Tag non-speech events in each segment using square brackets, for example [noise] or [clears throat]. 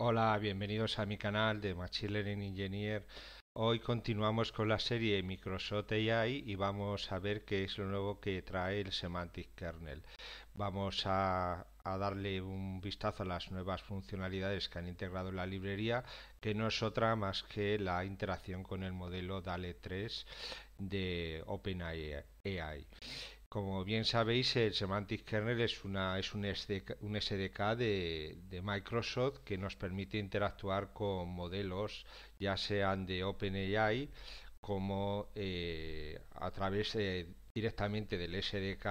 Hola, bienvenidos a mi canal de Machine Learning Engineer. Hoy continuamos con la serie Microsoft AI y vamos a ver qué es lo nuevo que trae el Semantic Kernel. Vamos a, darle un vistazo a las nuevas funcionalidades que han integrado en la librería, que no es otra más que la interacción con el modelo DALE 3 de OpenAI. Como bien sabéis, el Semantic Kernel es, una, es un, SDK, de, Microsoft que nos permite interactuar con modelos, ya sean de OpenAI, como eh, a través eh, directamente del SDK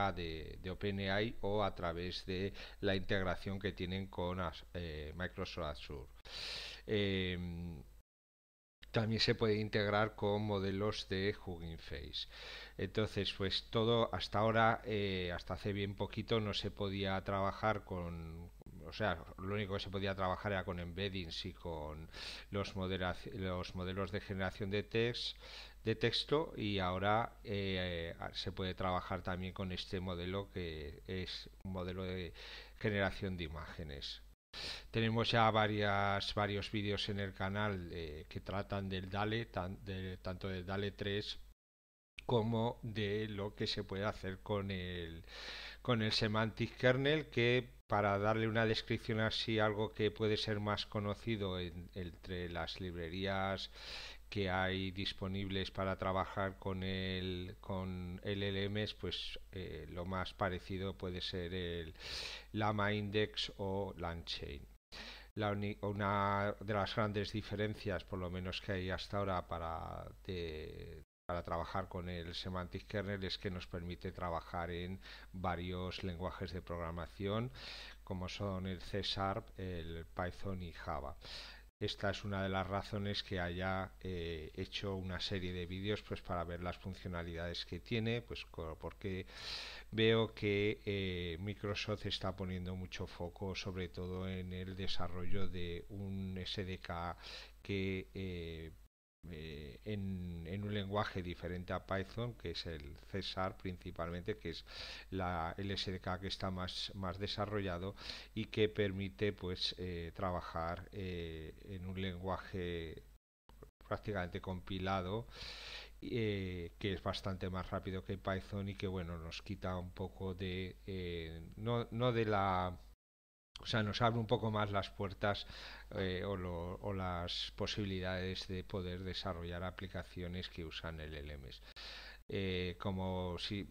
de, OpenAI o a través de la integración que tienen con eh, Microsoft Azure también se puede integrar con modelos de Hugging Face. Entonces, pues todo hasta ahora, eh, hasta hace bien poquito, no se podía trabajar con, o sea, lo único que se podía trabajar era con embeddings y con los, los modelos de generación de, text, de texto y ahora eh, se puede trabajar también con este modelo que es un modelo de generación de imágenes. Tenemos ya varias, varios vídeos en el canal eh, que tratan del DALE, tanto del DALE 3 como de lo que se puede hacer con el, con el semantic kernel que para darle una descripción así algo que puede ser más conocido entre las librerías que hay disponibles para trabajar con el con LLMs, pues eh, lo más parecido puede ser el Lama Index o LangChain. una de las grandes diferencias, por lo menos que hay hasta ahora para, para trabajar con el Semantic Kernel, es que nos permite trabajar en varios lenguajes de programación, como son el C el Python y Java. Esta es una de las razones que haya eh, hecho una serie de vídeos pues, para ver las funcionalidades que tiene, pues, porque veo que eh, Microsoft está poniendo mucho foco sobre todo en el desarrollo de un SDK que eh, eh, en, un lenguaje diferente a Python, que es el César principalmente, que es la SDK que está más, más desarrollado y que permite pues eh, trabajar eh, en un lenguaje prácticamente compilado que es bastante más rápido que Python y que bueno nos quita un poco de no, no de la o sea, nos abre un poco más las puertas eh, o, las posibilidades de poder desarrollar aplicaciones que usan el LMS. Eh, como si,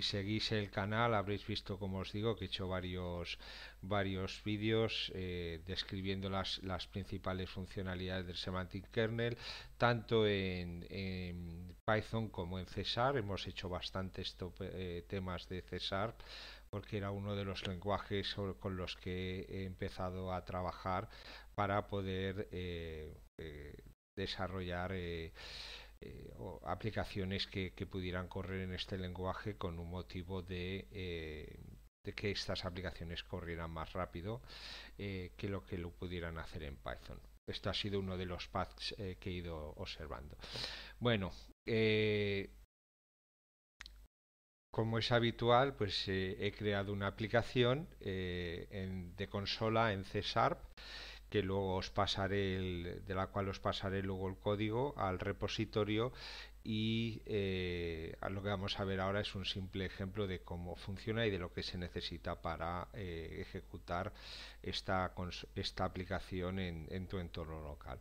seguís el canal habréis visto, como os digo, que he hecho varios, varios vídeos eh, describiendo las, principales funcionalidades del Semantic Kernel, tanto en, Python como en C Hemos hecho bastantes temas de C porque era uno de los lenguajes con los que he empezado a trabajar para poder eh, eh, desarrollar eh, aplicaciones que, pudieran correr en este lenguaje con un motivo de, que estas aplicaciones corrieran más rápido que lo que lo pudieran hacer en Python. Esto ha sido uno de los paths que he ido observando. Bueno, como es habitual, pues eh, he creado una aplicación eh, de consola en C que luego os pasaré de la cual os pasaré luego el código al repositorio y eh, lo que vamos a ver ahora es un simple ejemplo de cómo funciona y de lo que se necesita para ejecutar esta, aplicación en, tu entorno local.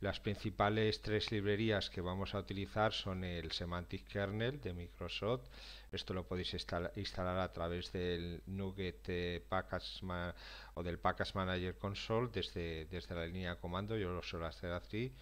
Las principales tres librerías que vamos a utilizar son el Semantic Kernel de Microsoft, esto lo podéis instalar, a través del Nugget eh, Package o del Package Manager Console desde, desde la línea de comando. Yo lo suelo hacer así.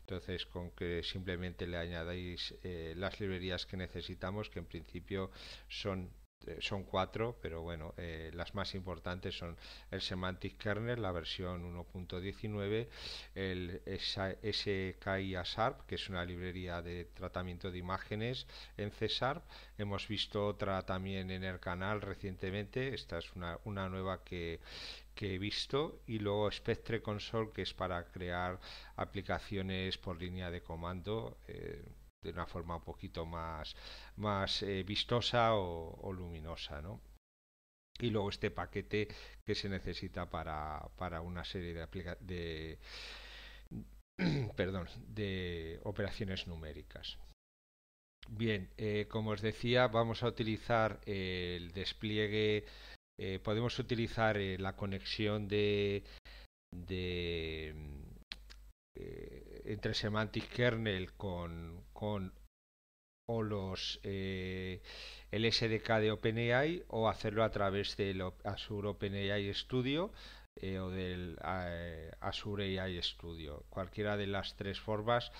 Entonces, con que simplemente le añadáis eh, las librerías que necesitamos, que en principio son eh, son cuatro, pero bueno, eh, las más importantes son el Semantic Kernel, la versión 1.19, el SKIA Sharp, que es una librería de tratamiento de imágenes en C Hemos visto otra también en el canal recientemente, esta es una, nueva que, he visto y luego Spectre Console que es para crear aplicaciones por línea de comando eh, de una forma un poquito más, más eh, vistosa o, luminosa, y luego este paquete que se necesita para, una serie de, [clears throat] perdón, de operaciones numéricas. Bien, eh, como os decía, vamos a utilizar el despliegue, eh, podemos utilizar la conexión de, de entre Semantic Kernel con, con los eh, el SDK de OpenAI o hacerlo a través del Azure OpenAI Studio eh, o del eh, Azure AI Studio. Cualquiera de las tres formas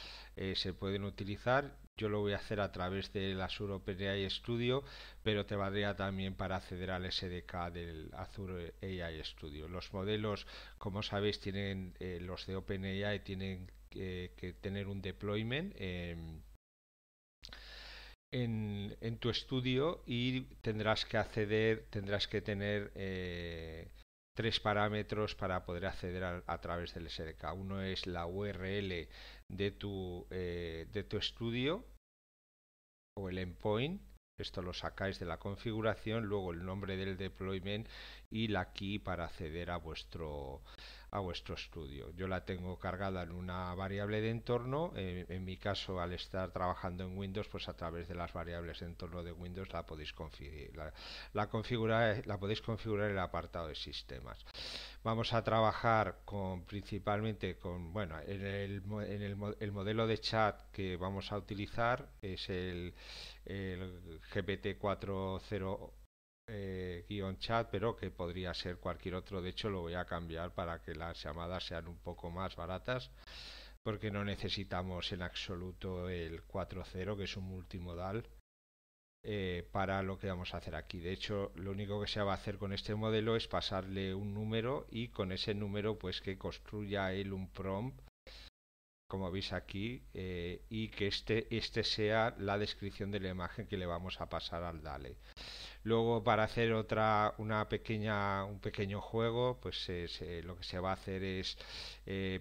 se pueden utilizar. Yo lo voy a hacer a través del Azure OpenAI Studio, pero te valdría también para acceder al SDK del Azure AI Studio. Los modelos, como sabéis, tienen los de OpenAI tienen que tener un deployment en, tu estudio y tendrás que acceder, tendrás que tener eh, tres parámetros para poder acceder a, través del SDK. Uno es la URL de tu, eh, de tu estudio o el endpoint. Esto lo sacáis de la configuración, luego el nombre del deployment y la key para acceder a vuestro, a vuestro estudio. Yo la tengo cargada en una variable de entorno, eh, en, mi caso al estar trabajando en Windows, pues a través de las variables de entorno de Windows la podéis configurar, la, configura la podéis configurar en el apartado de sistemas. Vamos a trabajar con principalmente con, bueno, en el, modelo de chat que vamos a utilizar es el, el GPT 40 guion eh, guión chat, pero que podría ser cualquier otro. De hecho, lo voy a cambiar para que las llamadas sean un poco más baratas, porque no necesitamos en absoluto el 4.0, que es un multimodal, eh, para lo que vamos a hacer aquí. De hecho, lo único que se va a hacer con este modelo es pasarle un número y con ese número, pues que construya él un prompt como veis aquí, eh, y que este, este sea la descripción de la imagen que le vamos a pasar al DALE. Luego para hacer otra, una pequeña, un pequeño juego, pues lo que se va a hacer es eh,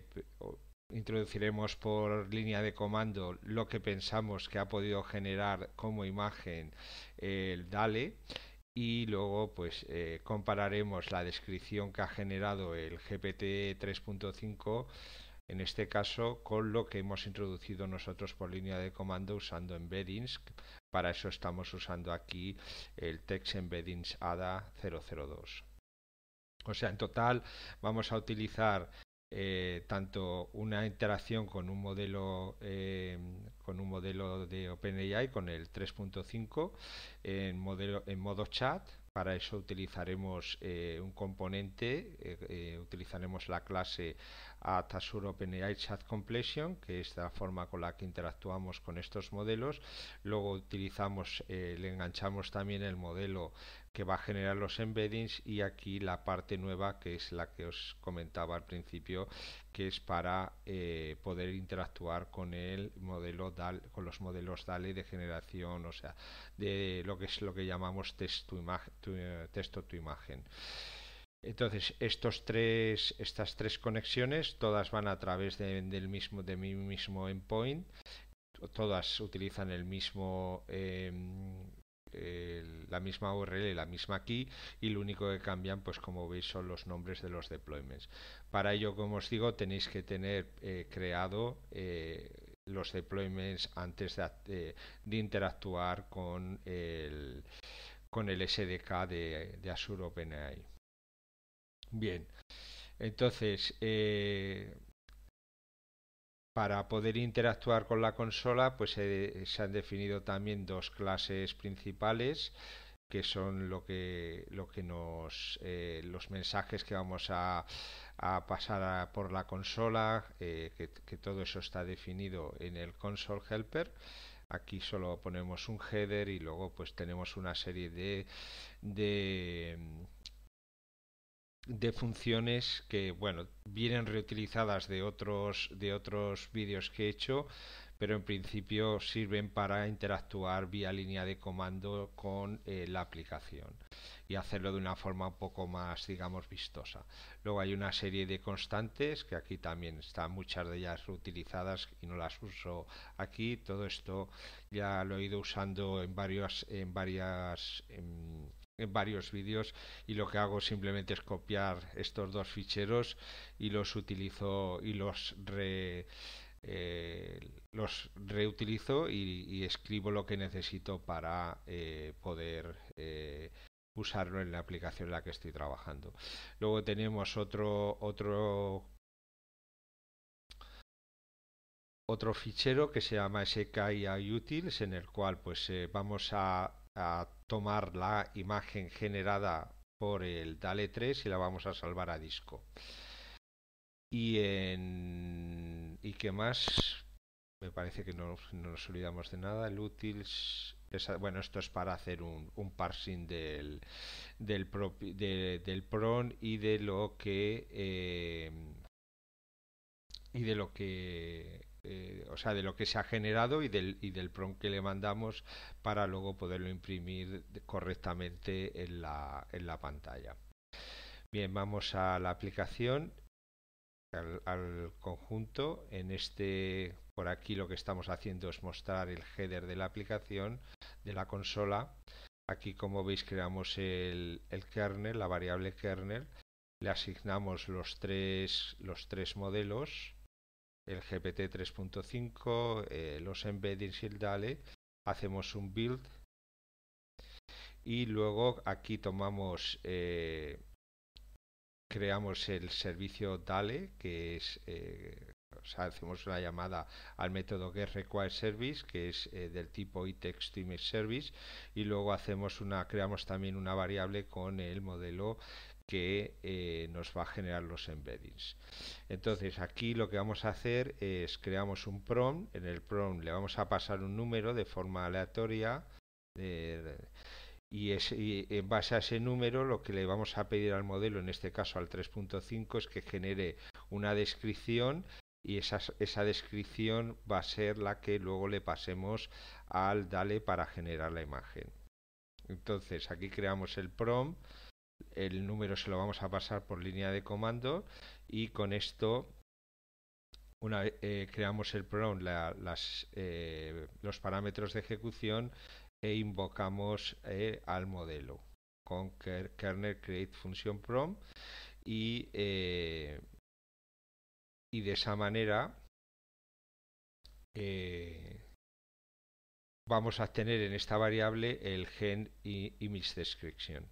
introduciremos por línea de comando lo que pensamos que ha podido generar como imagen eh, el DALE y luego pues compararemos la descripción que ha generado el GPT 3.5 en este caso con lo que hemos introducido nosotros por línea de comando usando embeddings. Para eso estamos usando aquí el text embeddings ADA 002. O sea, en total vamos a utilizar eh, tanto una interacción con un modelo eh, con un modelo de OpenAI con el 3.5 en modelo en modo chat para eso utilizaremos eh, un componente, eh, eh, utilizaremos la clase at Chat Completion, que es la forma con la que interactuamos con estos modelos. Luego utilizamos, le enganchamos también el modelo que va a generar los embeddings y aquí la parte nueva que es la que os comentaba al principio que es para eh, poder interactuar con el modelo con los modelos DALE de generación, o sea, de lo que es lo que llamamos texto imagen, texto tu eh, imagen. Entonces, estos tres, estas tres conexiones todas van a través del mismo, de mi mismo endpoint, todas utilizan el mismo em, la misma URL y la misma key y lo único que cambian pues como veis son los nombres de los deployments para ello como os digo tenéis que tener eh, creado eh, los deployments antes eh, de, interactuar con el, con el SDK de, de Azure OpenAI. Bien, entonces para poder interactuar con la consola, pues eh, se han definido también dos clases principales, que son lo que, lo que nos, eh, los mensajes que vamos a, pasar por la consola, eh, que, todo eso está definido en el console helper. Aquí solo ponemos un header y luego pues tenemos una serie de de funciones que, bueno, vienen reutilizadas de otros, de otros vídeos que he hecho, pero en principio sirven para interactuar vía línea de comando con eh, la aplicación y hacerlo de una forma un poco más, digamos, vistosa. Luego hay una serie de constantes que aquí también están muchas de ellas reutilizadas y no las uso aquí. Todo esto ya lo he ido usando en varias, en varias en varios vídeos y lo que hago simplemente es copiar estos dos ficheros y los utilizo y los eh, los reutilizo y, escribo lo que necesito para eh, poder eh, usarlo en la aplicación en la que estoy trabajando luego tenemos otro otro otro fichero que se llama SKIA Utils en el cual pues vamos a a tomar la imagen generada por el DALE 3 y la vamos a salvar a disco. Y en... ¿Y qué más? Me parece que no, nos olvidamos de nada. El útils... bueno, esto es para hacer un, un parsing del, del, del PRON y de lo que... Eh, y de lo que eh, o sea, de lo que se ha generado y del, y del que le mandamos para luego poderlo imprimir correctamente en la, pantalla. Bien, vamos a la aplicación, al, al conjunto. En este, por aquí lo que estamos haciendo es mostrar el header de la aplicación, de la consola. Aquí, como veis, creamos el, el kernel, la variable kernel. Le asignamos los tres, los tres modelos el GPT 3.5, eh, los embeddings y el DALE, hacemos un build y luego aquí tomamos, eh, creamos el servicio DALE, que es, eh, hacemos una llamada al método service que es del tipo e service y luego hacemos una, creamos también una variable con el modelo que eh, nos va a generar los embeddings. Entonces aquí lo que vamos a hacer es creamos un prompt, en el prompt le vamos a pasar un número de forma aleatoria y, en base a ese número lo que le vamos a pedir al modelo, en este caso al 3.5, es que genere una descripción y esa, descripción va a ser la que luego le pasemos al DALE para generar la imagen. Entonces aquí creamos el prompt el número se lo vamos a pasar por línea de comando y con esto una eh, creamos el PROM, eh, los parámetros de ejecución e invocamos eh, al modelo con kernel create función prom y, y de esa manera vamos a tener en esta variable el gen image descripción.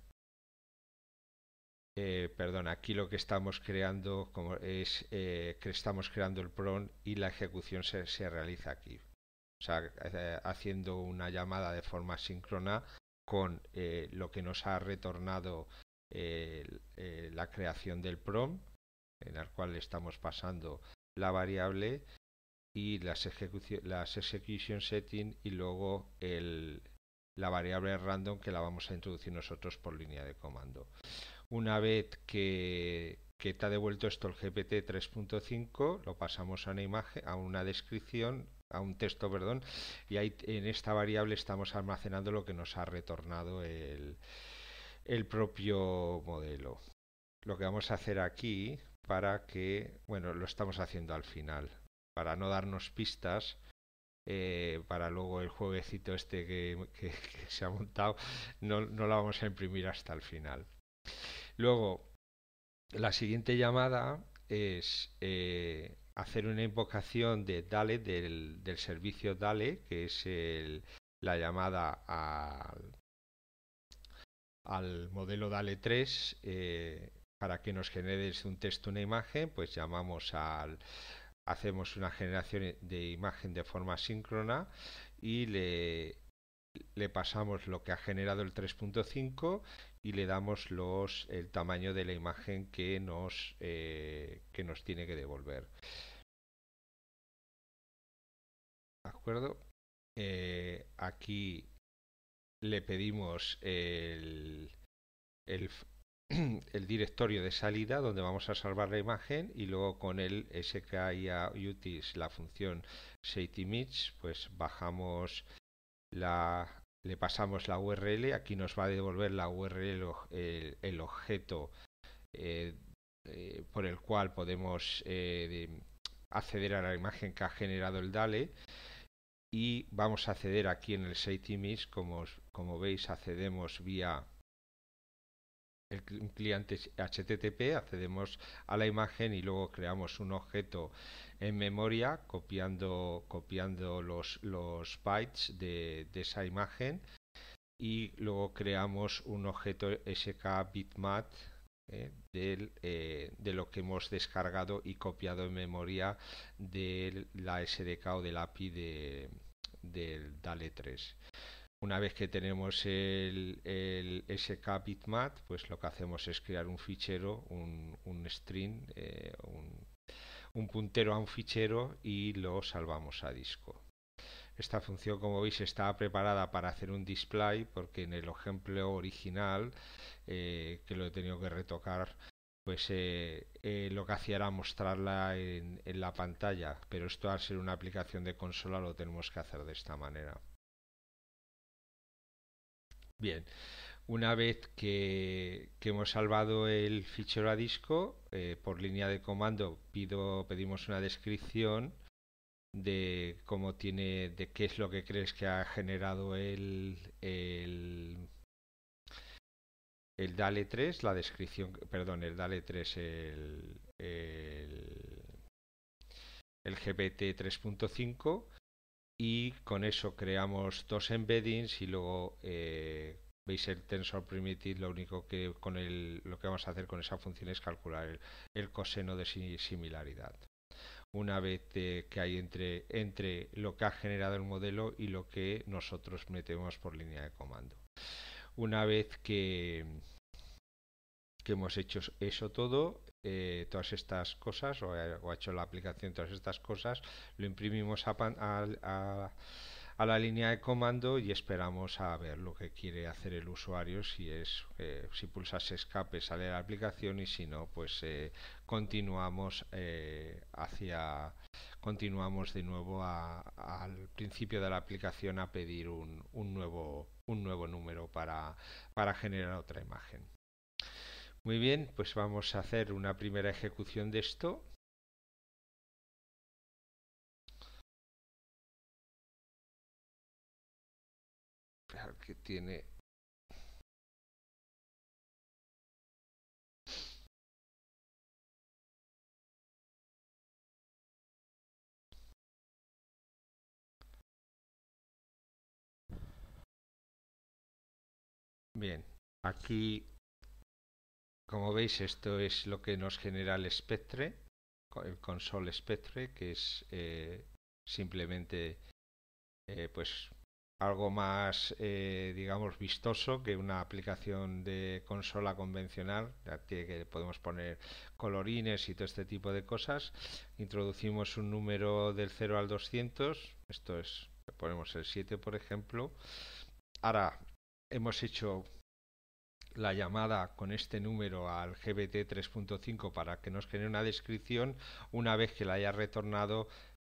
Eh, perdón, aquí lo que estamos creando es eh, que estamos creando el prom y la ejecución se, realiza aquí. O sea, eh, haciendo una llamada de forma síncrona con lo que nos ha retornado la creación del PROM, en el cual estamos pasando la variable y las, las execution setting y luego la variable random que la vamos a introducir nosotros por línea de comando. Una vez que, te ha devuelto esto el GPT 3.5, lo pasamos a una imagen, a una descripción, a un texto, perdón, y ahí en esta variable estamos almacenando lo que nos ha retornado el, propio modelo. Lo que vamos a hacer aquí para que, bueno, lo estamos haciendo al final, para no darnos pistas, eh, para luego el jueguecito este que, se ha montado, no, no la vamos a imprimir hasta el final. Luego, la siguiente llamada es eh, hacer una invocación de DALE, del, servicio DALE, que es la llamada al, modelo DALE 3 eh, para que nos genere un texto una imagen, pues llamamos al hacemos una generación de imagen de forma síncrona y le, le pasamos lo que ha generado el 3.5 y le damos los, el tamaño de la imagen que nos, eh, que nos tiene que devolver. ¿De acuerdo? Eh, aquí le pedimos el, [clears throat] el, directorio de salida donde vamos a salvar la imagen y luego con el SKIA Utils, la función image pues bajamos la le pasamos la URL, aquí nos va a devolver la URL el, objeto eh, eh, por el cual podemos eh, acceder a la imagen que ha generado el DALE y vamos a acceder aquí en el Site Image, como, como veis accedemos vía el, cliente HTTP, accedemos a la imagen y luego creamos un objeto en memoria copiando, copiando los, los bytes de, esa imagen y luego creamos un objeto skbitmap eh, del, eh, de lo que hemos descargado y copiado en memoria de la SDK o del API de, del DALE 3. Una vez que tenemos el, SK Bitmap, pues lo que hacemos es crear un fichero, un, string, eh, un, puntero a un fichero y lo salvamos a disco. Esta función, como veis, estaba preparada para hacer un display porque en el ejemplo original, eh, que lo he tenido que retocar, pues eh, lo que hacía era mostrarla en la pantalla, pero esto al ser una aplicación de consola lo tenemos que hacer de esta manera. Bien, una vez que, hemos salvado el fichero a disco, eh, por línea de comando pido, pedimos una descripción de cómo tiene, de qué es lo que crees que ha generado el, el, DALE 3, la descripción, perdón, el DALE 3, el, el GPT 3.5 y con eso creamos dos embeddings y luego eh, veis el tensor primitive lo único que con el, lo que vamos a hacer con esa función es calcular el, coseno de similaridad una vez eh, que hay entre, entre lo que ha generado el modelo y lo que nosotros metemos por línea de comando una vez que, que hemos hecho eso todo eh, todas estas cosas eh, o ha, hecho la aplicación todas estas cosas, lo imprimimos a, la línea de comando y esperamos a ver lo que quiere hacer el usuario, si es eh, si pulsas escape sale la aplicación y si no, pues continuamos hacia continuamos de nuevo al principio de la aplicación a pedir un, un, nuevo un nuevo número para generar otra imagen. Muy bien, pues vamos a hacer una primera ejecución de esto. que tiene Bien, aquí como veis, esto es lo que nos genera el espectre, el console espectre que es eh, simplemente eh, pues algo más, eh, digamos, vistoso que una aplicación de consola convencional, que podemos poner colorines y todo este tipo de cosas. Introducimos un número del 0 al 200, esto es, ponemos el 7 por ejemplo. Ahora hemos hecho la llamada con este número al GBT 3.5 para que nos genere una descripción. Una vez que la haya retornado,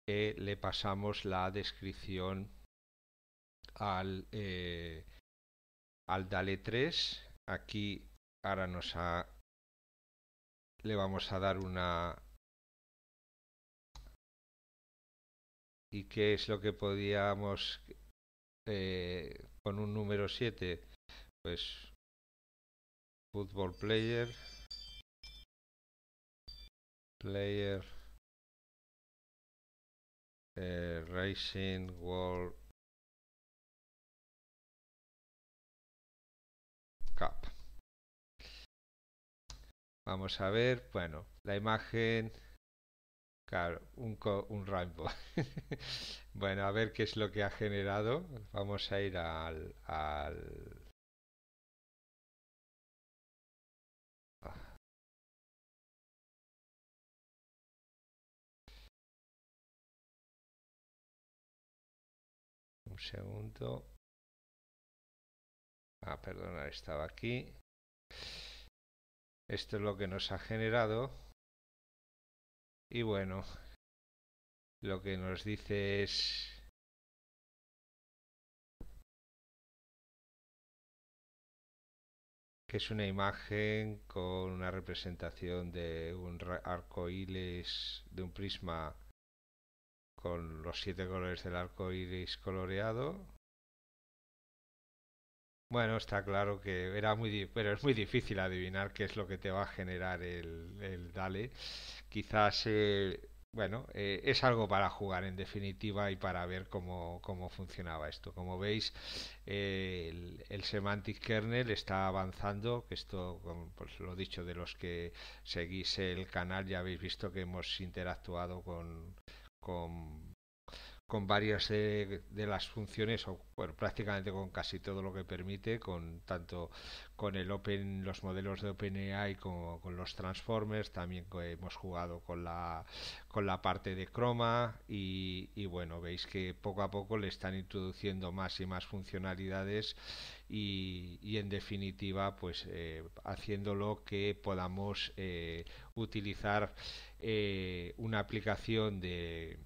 eh, le pasamos la descripción al, eh, al DALE 3. Aquí ahora nos ha, le vamos a dar una... ¿Y qué es lo que podíamos eh, con un número 7? Pues Football player. Player. Eh, Racing World Cup. Vamos a ver, bueno, la imagen. Claro, un, un rainbow. [laughs] bueno, a ver qué es lo que ha generado. Vamos a ir al, al segundo. Ah, perdonar, estaba aquí. Esto es lo que nos ha generado. Y bueno, lo que nos dice es... que es una imagen con una representación de un arco de un prisma con los siete colores del arco iris coloreado. Bueno, está claro que era muy, pero es muy difícil adivinar qué es lo que te va a generar el, Dale. Quizás, eh, bueno, eh, es algo para jugar en definitiva y para ver cómo, cómo funcionaba esto. Como veis, eh, el, el, Semantic Kernel está avanzando. Que esto, pues lo dicho, de los que seguís el canal ya habéis visto que hemos interactuado con, con con varias de, las funciones, o prácticamente con casi todo lo que permite, con tanto con el Open, los modelos de OpenAI como con los Transformers, también hemos jugado con la con la parte de Chroma y, bueno, veis que poco a poco le están introduciendo más y más funcionalidades y, en definitiva pues eh, haciéndolo que podamos eh, utilizar eh, una aplicación de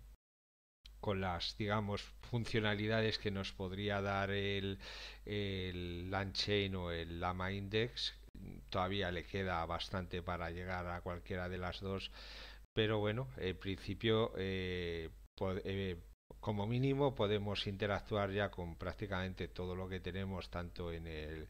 con las, digamos, funcionalidades que nos podría dar el, el Lanchain o el Lama Index, todavía le queda bastante para llegar a cualquiera de las dos, pero bueno, en principio, eh, eh, como mínimo, podemos interactuar ya con prácticamente todo lo que tenemos, tanto en el,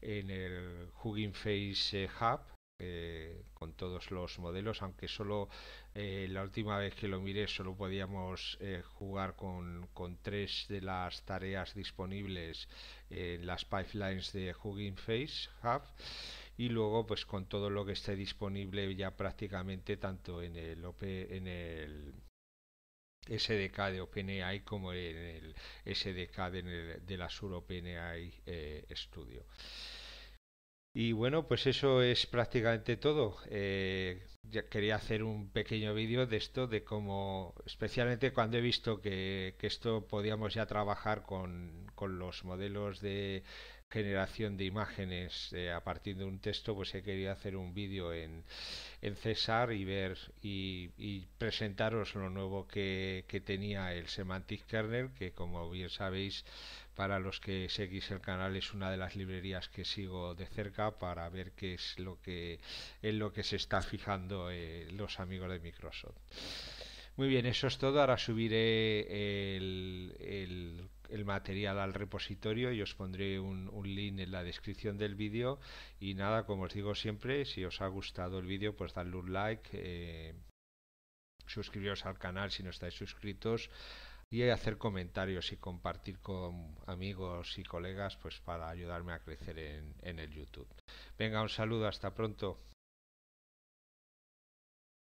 en el Hugging Face eh, Hub, eh, con todos los modelos, aunque solo eh, la última vez que lo miré solo podíamos eh, jugar con, tres de las tareas disponibles en las pipelines de Hugging Face Hub y luego pues con todo lo que esté disponible ya prácticamente tanto en el, en el SDK de OpenAI como en el SDK de, la Azure OpenAI Studio. Y bueno, pues eso es prácticamente todo. Eh, quería hacer un pequeño vídeo de esto, de cómo, especialmente cuando he visto que, esto podíamos ya trabajar con los modelos de generación de imágenes eh, a partir de un texto, pues he querido hacer un vídeo en, en César y ver y, presentaros lo nuevo que, tenía el Semantic Kernel, que como bien sabéis, para los que seguís el canal es una de las librerías que sigo de cerca para ver qué es lo que en lo que se está fijando eh, los amigos de Microsoft. Muy bien, eso es todo. Ahora subiré el el material al repositorio y os pondré un, link en la descripción del vídeo y nada como os digo siempre si os ha gustado el vídeo pues dadle un like eh, suscribiros al canal si no estáis suscritos y hacer comentarios y compartir con amigos y colegas pues para ayudarme a crecer en, en el YouTube. Venga, un saludo, hasta pronto.